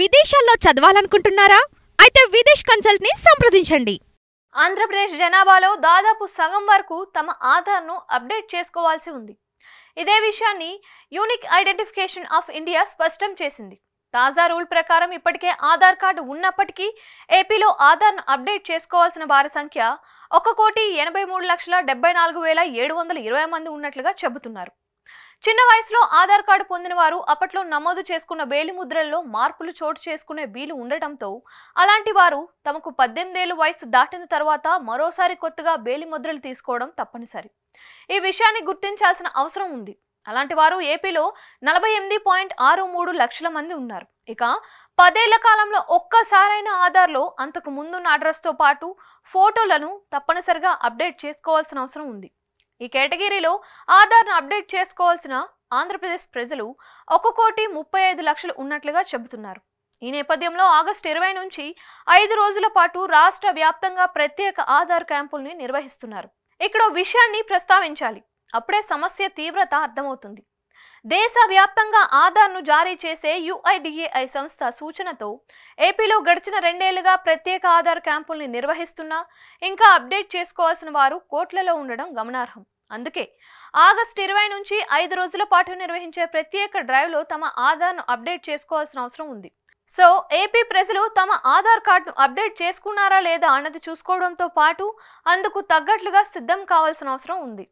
విదేశాల్లో చదవాలనుకుంటున్నారా అయితే విదేశ్ కన్సల్ట్ ని సంప్రదించండి ఆంధ్రప్రదేశ్ జనాభాలో దాదాపు సగం వరకు తమ ఆధార్ను అప్డేట్ చేసుకోవాల్సి ఉంది ఇదే విషయాన్ని యూనిక్ ఐడెంటిఫికేషన్ ఆఫ్ ఇండియా స్పష్టం చేసింది తాజా రూల్ ప్రకారం ఇప్పటికే ఆధార్ కార్డు ఉన్నప్పటికీ ఏపీలో ఆధార్ను అప్డేట్ చేసుకోవాల్సిన వారి సంఖ్య ఒక కోటి ఎనభై మూడు లక్షల డెబ్బై నాలుగు వేల ఏడు వందల ఇరవై మంది ఉన్నట్లుగా చెబుతున్నారు చిన్న వయసులో ఆధార్ కార్డు పొందిన వారు అప్పట్లో నమోదు చేసుకున్న ముద్రల్లో మార్పులు చోటు చేసుకునే వీలు ఉండటంతో అలాంటి వారు తమకు పద్దెనిమిదేళ్ల వయసు దాటిన తర్వాత మరోసారి కొత్తగా ముద్రలు తీసుకోవడం తప్పనిసరి ఈ విషయాన్ని గుర్తించాల్సిన అవసరం ఉంది అలాంటి వారు ఏపీలో నలభై ఎనిమిది పాయింట్ ఆరు మూడు లక్షల మంది ఉన్నారు ఇక పదేళ్ల కాలంలో ఒక్కసారైన ఆధార్లో అంతకు ముందున్న అడ్రస్తో పాటు ఫోటోలను తప్పనిసరిగా అప్డేట్ చేసుకోవాల్సిన అవసరం ఉంది ఈ కేటగిరీలో ఆధార్ను అప్డేట్ చేసుకోవాల్సిన ఆంధ్రప్రదేశ్ ప్రజలు ఒక కోటి ముప్పై ఐదు లక్షలు ఉన్నట్లుగా చెబుతున్నారు ఈ నేపథ్యంలో ఆగస్టు ఇరవై నుంచి ఐదు రోజుల పాటు రాష్ట్ర వ్యాప్తంగా ప్రత్యేక ఆధార్ క్యాంపుల్ని నిర్వహిస్తున్నారు ఇక్కడ విషయాన్ని ప్రస్తావించాలి అప్పుడే సమస్య తీవ్రత అర్థమవుతుంది దేశవ్యాప్తంగా ఆధార్ను జారీ చేసే యుఐడిఏఐ సంస్థ సూచనతో ఏపీలో గడిచిన రెండేళ్లుగా ప్రత్యేక ఆధార్ క్యాంపుల్ని నిర్వహిస్తున్నా ఇంకా అప్డేట్ చేసుకోవాల్సిన వారు కోట్లలో ఉండడం గమనార్హం అందుకే ఆగస్టు ఇరవై నుంచి ఐదు రోజుల పాటు నిర్వహించే ప్రత్యేక డ్రైవ్లో తమ ఆధార్ను అప్డేట్ చేసుకోవాల్సిన అవసరం ఉంది సో ఏపీ ప్రజలు తమ ఆధార్ కార్డును అప్డేట్ చేసుకున్నారా లేదా అన్నది చూసుకోవడంతో పాటు అందుకు తగ్గట్లుగా సిద్ధం కావాల్సిన అవసరం ఉంది